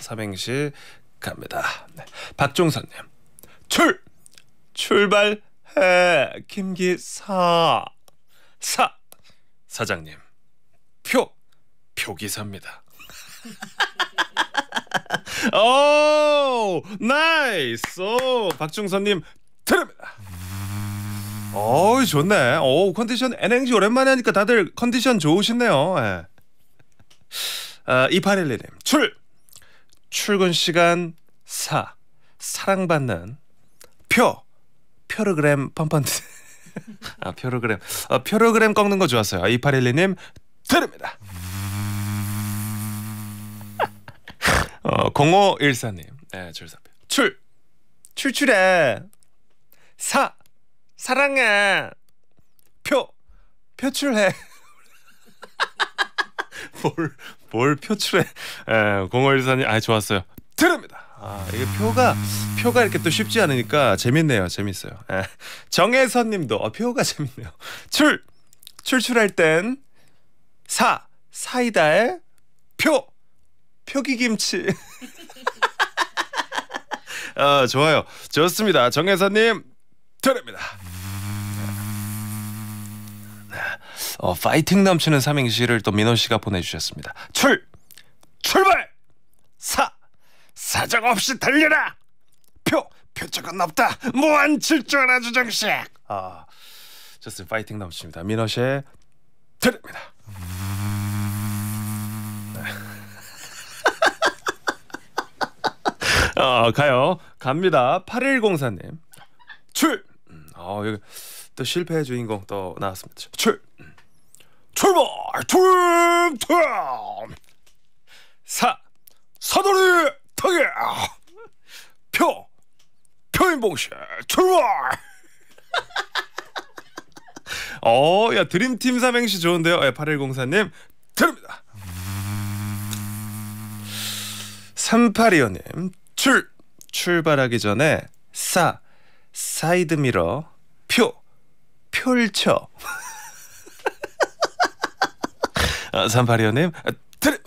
삼행시 갑니다. 네. 박종선님 출 출발해 김기사 사 사장님 표 표기사입니다. 오 나이스 오, 박종선님 드립니다. 어 좋네. 오 컨디션 NNG 오랜만에 하니까 다들 컨디션 좋으시네요. 예. 아, 2811님 출 출근 시간 4. 사랑받는 표. 표르그램 펀펀드 아, 표르그램. 어, 표르그램 꺾는 거 좋았어요. 2812 님, 드립니다. 어, 0514 님. 네, 출사표 출. 출출해. 사. 사랑해. 표. 표출해. 뭘, 뭘 표출해. 에, 0514님, 아, 좋았어요. 들읍니다. 아, 이게 표가 표가 이렇게 또 쉽지 않으니까 재밌네요. 재밌어요. 예. 정혜선 님도 어, 표가 재밌네요. 출 출출할 땐 사 사이다에 표 표기김치. 아, 좋아요. 좋습니다. 정혜선 님 드립니다. 어, 파이팅 넘치는 삼행시를 또 민호 씨가 보내주셨습니다. 출 출발 사 사정 없이 달려라 표 표적은 없다 무한 칠주하 주정식 아 좋습니다. 파이팅 넘칩니다. 민호 씨의 드립니다. 어, 가요. 갑니다. 8104님. 출! 어, 여기 또 실패의 주인공 또 나왔습니다. 출! 출발 툴툴 4. 사돌이 타기 표 표인봉씨 출발 어, 야 드림팀 삼행시 좋은데요. 예, 8104님 드립니다. 3825님 출 출발하기 전에 사 사이드미러 표 펼쳐 어, 382호님, 드